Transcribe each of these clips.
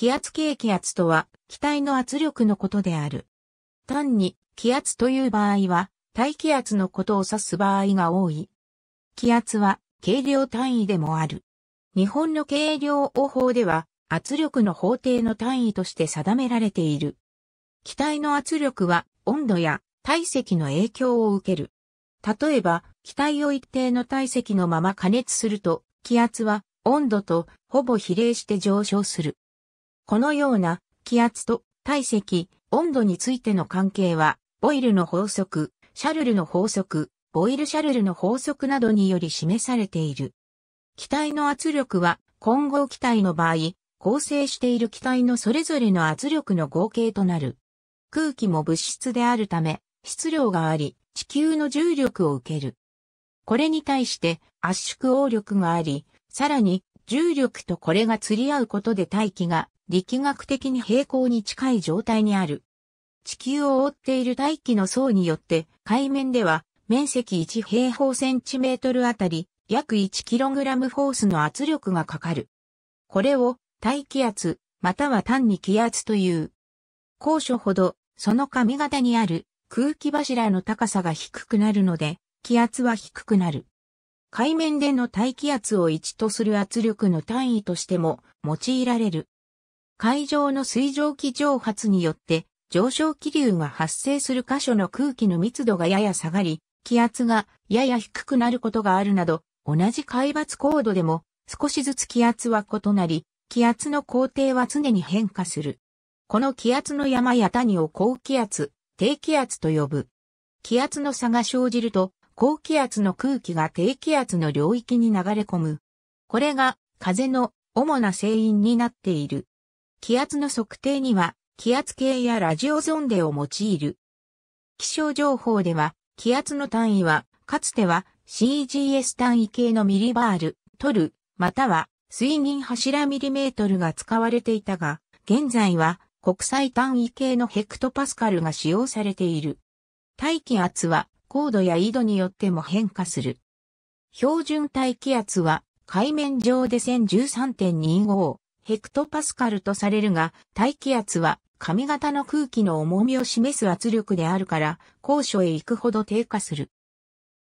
気圧軽気圧とは、気体の圧力のことである。単に、気圧という場合は、大気圧のことを指す場合が多い。気圧は、軽量単位でもある。日本の軽量応法では、圧力の法定の単位として定められている。気体の圧力は、温度や体積の影響を受ける。例えば、気体を一定の体積のまま加熱すると、気圧は温度とほぼ比例して上昇する。このような気圧と体積、温度についての関係は、ボイルの法則、シャルルの法則、ボイルシャルルの法則などにより示されている。気体の圧力は、混合気体の場合、構成している気体のそれぞれの圧力の合計となる。空気も物質であるため、質量があり、地球の重力を受ける。これに対して圧縮応力があり、さらに重力とこれが釣り合うことで大気が力学的に平行に近い状態にある。地球を覆っている大気の層によって、海面では面積1平方センチメートルあたり約 1kg フォースの圧力がかかる。これを大気圧、または単に気圧という。高所ほど、その髪型にある空気柱の高さが低くなるので、気圧は低くなる。海面での大気圧を1とする圧力の単位としても用いられる。海上の水蒸気蒸発によって上昇気流が発生する箇所の空気の密度がやや下がり、気圧がやや低くなることがあるなど、同じ海抜高度でも少しずつ気圧は異なり、気圧の工程は常に変化する。この気圧の山や谷を高気圧、低気圧と呼ぶ。気圧の差が生じると、高気圧の空気が低気圧の領域に流れ込む。これが風の主な成因になっている。気圧の測定には、気圧計やラジオゾンデを用いる。気象情報では、気圧の単位は、かつては CGS 単位系のミリバール、トル、または水銀柱ミリメートルが使われていたが、現在は国際単位系のヘクトパスカルが使用されている。大気圧は高度や緯度によっても変化する。標準大気圧は海面上で1013.25、ヘクトパスカルとされるが、大気圧は髪型の空気の重みを示す圧力であるから、高所へ行くほど低下する。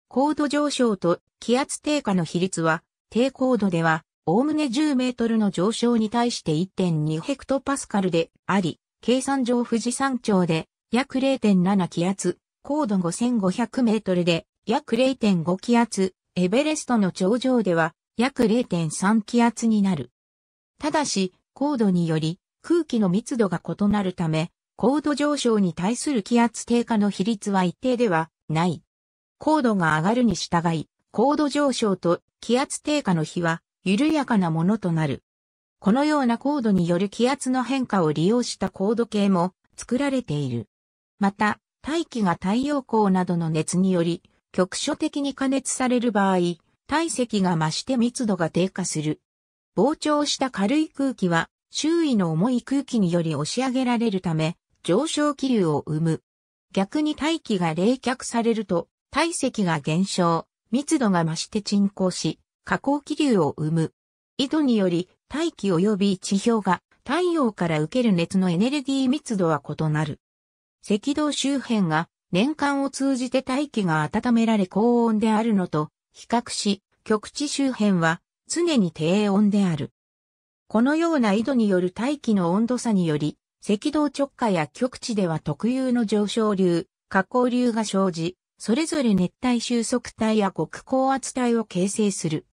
高度上昇と気圧低下の比率は、低高度では、おおむね10メートルの上昇に対して1.2ヘクトパスカルであり、計算上富士山頂で約0.7気圧、高度5500メートルで約0.5気圧、エベレストの頂上では約0.3気圧になる。ただし、高度により空気の密度が異なるため、高度上昇に対する気圧低下の比率は一定ではない。高度が上がるに従い、高度上昇と気圧低下の比は緩やかなものとなる。このような高度による気圧の変化を利用した高度計も作られている。また、大気が太陽光などの熱により局所的に加熱される場合、体積が増して密度が低下する。膨張した軽い空気は周囲の重い空気により押し上げられるため上昇気流を生む。逆に大気が冷却されると体積が減少、密度が増して沈降し、下降気流を生む。緯度により大気及び地表が太陽から受ける熱のエネルギー密度は異なる。赤道周辺が年間を通じて大気が温められ高温であるのと比較し、極地周辺は常に低温である。このような緯度による大気の温度差により、赤道直下や極地では特有の上昇流、下降流が生じ、それぞれ熱帯収束帯や極高圧帯を形成する。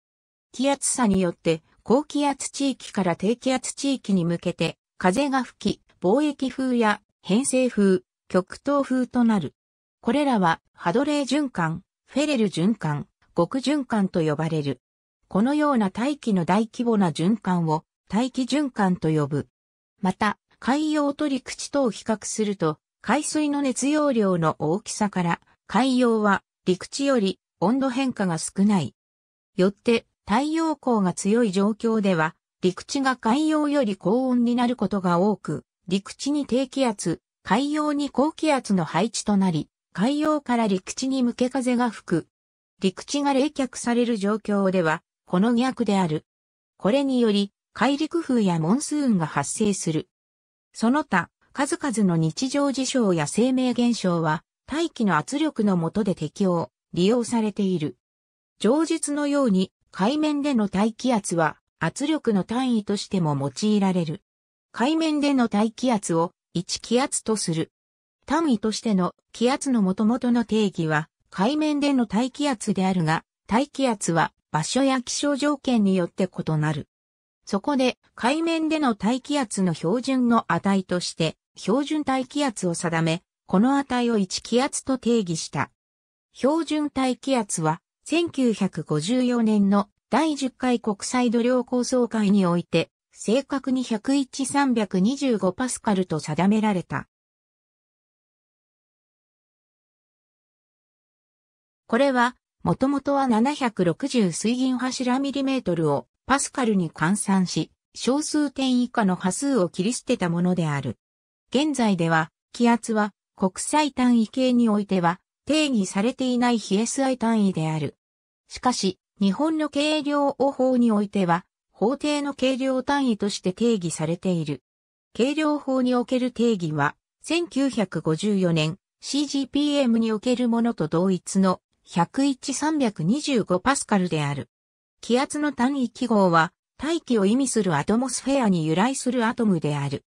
気圧差によって、高気圧地域から低気圧地域に向けて、風が吹き、貿易風や偏西風、極東風となる。これらは、ハドレー循環、フェレル循環、極循環と呼ばれる。このような大気の大規模な循環を大気循環と呼ぶ。また、海洋と陸地とを比較すると、海水の熱容量の大きさから、海洋は陸地より温度変化が少ない。よって、太陽光が強い状況では、陸地が海洋より高温になることが多く、陸地に低気圧、海洋に高気圧の配置となり、海洋から陸地に向け風が吹く。陸地が冷却される状況では、この逆である。これにより、海陸風やモンスーンが発生する。その他、数々の日常事象や生命現象は、大気の圧力のもとで適応、利用されている。上述のように、海面での大気圧は、圧力の単位としても用いられる。海面での大気圧を、1気圧とする。単位としての気圧の元々の定義は、海面での大気圧であるが、大気圧は場所や気象条件によって異なる。そこで、海面での大気圧の標準の値として、標準大気圧を定め、この値を1気圧と定義した。標準大気圧は、1954年の第10回国際度量構想会において、正確に101325パスカルと定められた。これはもともとは760水銀柱ミリメートルをパスカルに換算し、小数点以下の波数を切り捨てたものである。現在では、気圧は国際単位系においては定義されていない非 SI 単位である。しかし、日本の軽量法においては、法定の軽量単位として定義されている。軽量法における定義は、1954年 CGPM におけるものと同一の101-325パスカルである。気圧の単位記号は、大気を意味するアトモスフェアに由来するアトムである。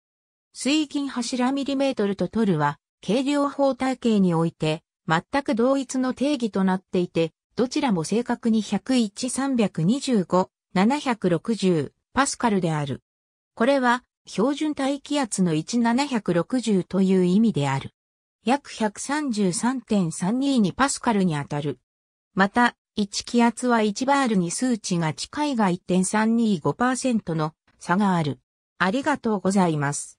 水銀柱ミリメートルとトルは、軽量法体系において、全く同一の定義となっていて、どちらも正確に101-325、760パスカルである。これは、標準大気圧の1760という意味である。約133.322パスカルに当たる。また、1気圧は1バールに数値が近いが1.325%の差がある。ありがとうございます。